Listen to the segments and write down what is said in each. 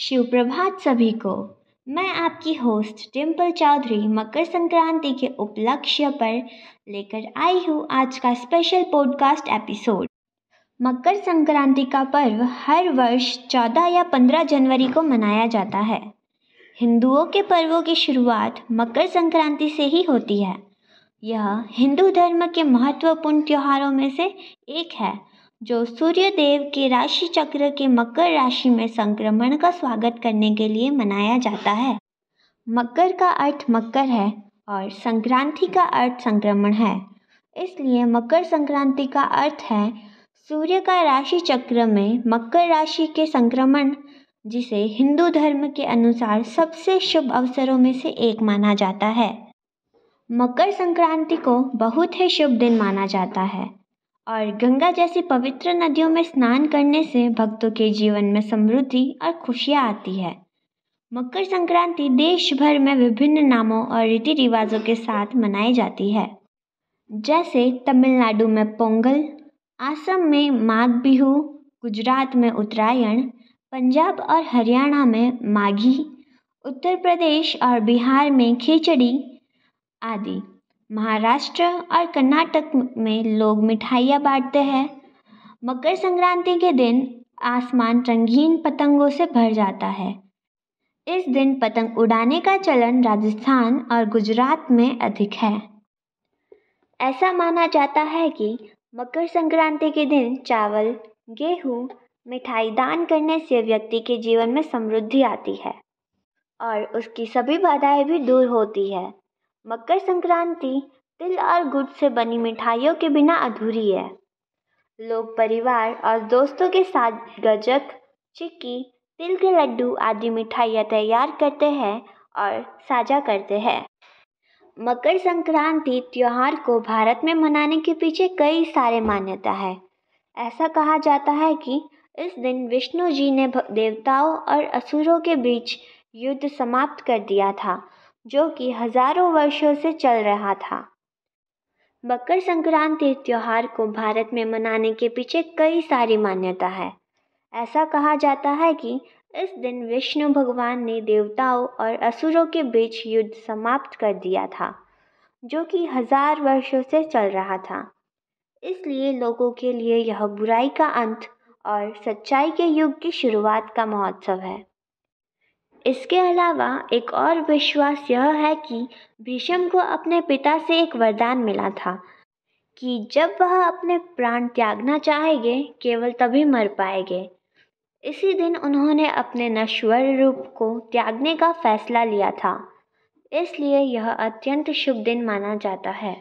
शिव प्रभात सभी को मैं आपकी होस्ट डिम्पल चौधरी मकर संक्रांति के उपलक्ष्य पर लेकर आई हूँ आज का special podcast episode Makar Sankranti का पर्व हर वर्ष 14 या 15 जनवरी को मनाया जाता है हिंदुओं के पर्वों की शुरुआत मकर संक्रांति से ही होती है यह हिंदू धर्म के महत्वपूर्ण त्योहारों में से एक है जो सूर्य देव के राशि चक्र के मकर राशि में संक्रमण का स्वागत करने के लिए मनाया जाता है मकर का अर्थ मकर है और संक्रांति का अर्थ संक्रमण है इसलिए मकर संक्रांति का अर्थ है सूर्य का राशि चक्र में मकर राशि के संक्रमण जिसे हिंदू धर्म के अनुसार सबसे शुभ अवसरों में से एक माना जाता है मकर संक्रांति को बहुत ही शुभ दिन माना जाता है और गंगा जैसी पवित्र नदियों में स्नान करने से भक्तों के जीवन में समृद्धि और खुशियाँ आती है मकर संक्रांति देश भर में विभिन्न नामों और रीति रिवाजों के साथ मनाई जाती है जैसे तमिलनाडु में पोंगल आसम में माघ बिहू गुजरात में उत्तरायण पंजाब और हरियाणा में माघी उत्तर प्रदेश और बिहार में खिचड़ी आदि महाराष्ट्र और कर्नाटक में लोग मिठाइयाँ बाँटते हैं मकर संक्रांति के दिन आसमान रंगीन पतंगों से भर जाता है इस दिन पतंग उड़ाने का चलन राजस्थान और गुजरात में अधिक है ऐसा माना जाता है कि मकर संक्रांति के दिन चावल गेहूँ मिठाई दान करने से व्यक्ति के जीवन में समृद्धि आती है और उसकी सभी बाधाएं भी दूर होती है मकर संक्रांति तिल और गुड़ से बनी मिठाइयों के बिना अधूरी है लोग परिवार और दोस्तों के साथ गजक चिक्की तिल के लड्डू आदि मिठाइयाँ तैयार करते हैं और साझा करते हैं मकर संक्रांति त्यौहार को भारत में मनाने के पीछे कई सारे मान्यता है ऐसा कहा जाता है कि इस दिन विष्णु जी ने देवताओं और असुरों के बीच युद्ध समाप्त कर दिया था जो कि हजारों वर्षों से चल रहा था मकर संक्रांति त्यौहार को भारत में मनाने के पीछे कई सारी मान्यता है ऐसा कहा जाता है कि इस दिन विष्णु भगवान ने देवताओं और असुरों के बीच युद्ध समाप्त कर दिया था जो कि हजार वर्षों से चल रहा था इसलिए लोगों के लिए यह बुराई का अंत और सच्चाई के युग की शुरुआत का महोत्सव है इसके अलावा एक और विश्वास यह है कि भीष्म को अपने पिता से एक वरदान मिला था कि जब वह अपने प्राण त्यागना चाहेंगे केवल तभी मर पाएंगे इसी दिन उन्होंने अपने नश्वर रूप को त्यागने का फैसला लिया था इसलिए यह अत्यंत शुभ दिन माना जाता है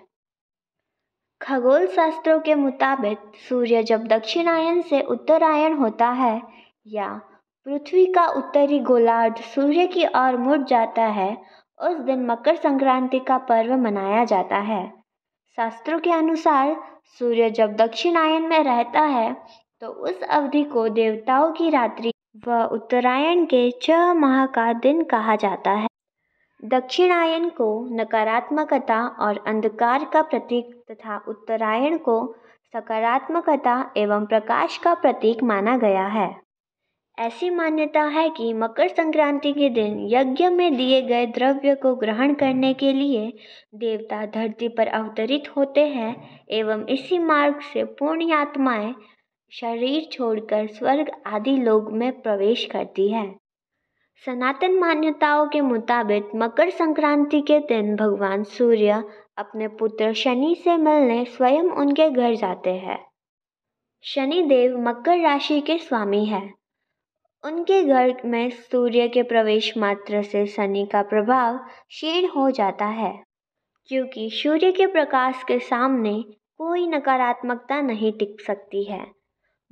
खगोल शास्त्रों के मुताबिक सूर्य जब दक्षिणायन से उत्तरायण होता है या पृथ्वी का उत्तरी गोलार्ध सूर्य की ओर मुड़ जाता है उस दिन मकर संक्रांति का पर्व मनाया जाता है शास्त्रों के अनुसार सूर्य जब दक्षिणायन में रहता है तो उस अवधि को देवताओं की रात्रि व उत्तरायण के छह माह का दिन कहा जाता है दक्षिणायन को नकारात्मकता और अंधकार का प्रतीक तथा उत्तरायण को सकारात्मकता एवं प्रकाश का प्रतीक माना गया है ऐसी मान्यता है कि मकर संक्रांति के दिन यज्ञ में दिए गए द्रव्य को ग्रहण करने के लिए देवता धरती पर अवतरित होते हैं एवं इसी मार्ग से पूर्ण आत्माएं शरीर छोड़कर स्वर्ग आदि लोग में प्रवेश करती है सनातन मान्यताओं के मुताबिक मकर संक्रांति के दिन भगवान सूर्य अपने पुत्र शनि से मिलने स्वयं उनके घर जाते हैं शनि देव मकर राशि के स्वामी हैं उनके घर में सूर्य के प्रवेश मात्र से शनि का प्रभाव क्षीण हो जाता है क्योंकि सूर्य के प्रकाश के सामने कोई नकारात्मकता नहीं टिक सकती है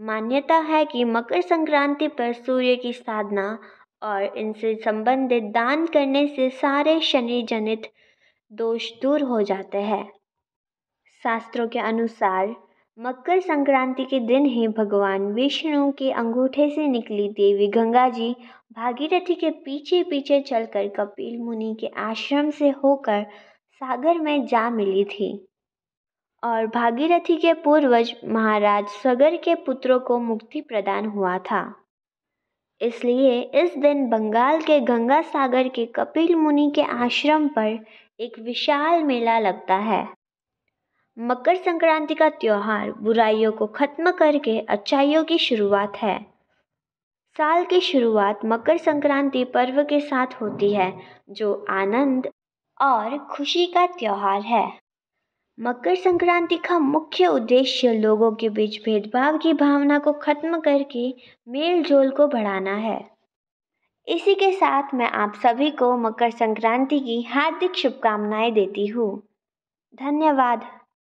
मान्यता है कि मकर संक्रांति पर सूर्य की साधना और इनसे संबंधित दान करने से सारे शनि जनित दोष दूर हो जाते हैं शास्त्रों के अनुसार मकर संक्रांति के दिन ही भगवान विष्णु के अंगूठे से निकली देवी गंगा जी भागीरथी के पीछे पीछे चलकर कपिल मुनि के आश्रम से होकर सागर में जा मिली थी और भागीरथी के पूर्वज महाराज सगर के पुत्रों को मुक्ति प्रदान हुआ था इसलिए इस दिन बंगाल के गंगा सागर के कपिल मुनि के आश्रम पर एक विशाल मेला लगता है मकर संक्रांति का त्यौहार बुराइयों को खत्म करके अच्छाइयों की शुरुआत है साल की शुरुआत मकर संक्रांति पर्व के साथ होती है जो आनंद और खुशी का त्यौहार है मकर संक्रांति का मुख्य उद्देश्य लोगों के बीच भेदभाव की भावना को खत्म करके मेल जोल को बढ़ाना है इसी के साथ मैं आप सभी को मकर संक्रांति की हार्दिक शुभकामनाएं देती हूँ धन्यवाद